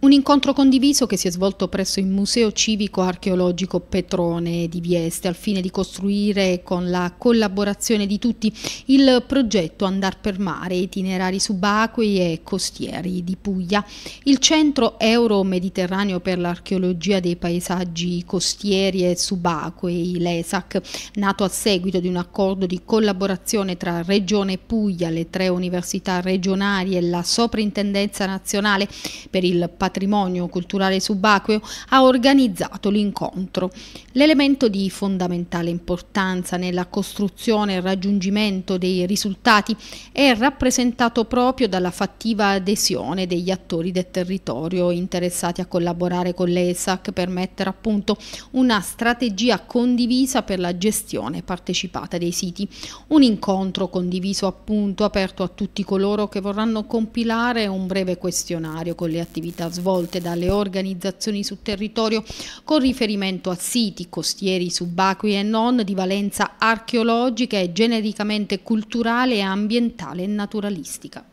Un incontro condiviso che si è svolto presso il Museo Civico Archeologico Petrone di Vieste al fine di costruire con la collaborazione di tutti il progetto Andar per mare, itinerari subacquei e costieri di Puglia. Il Centro Euro-Mediterraneo per l'Archeologia dei Paesaggi Costieri e Subacquei, l'ESAC, nato a seguito di un accordo di collaborazione tra Regione Puglia, le tre università regionali e la Soprintendenza Nazionale per il Patrimonio patrimonio culturale subacqueo ha organizzato l'incontro. L'elemento di fondamentale importanza nella costruzione e raggiungimento dei risultati è rappresentato proprio dalla fattiva adesione degli attori del territorio interessati a collaborare con l'ESAC per mettere a punto una strategia condivisa per la gestione partecipata dei siti. Un incontro condiviso appunto aperto a tutti coloro che vorranno compilare un breve questionario con le attività svolte svolte dalle organizzazioni sul territorio con riferimento a siti costieri, subacquei e non di valenza archeologica e genericamente culturale, ambientale e naturalistica.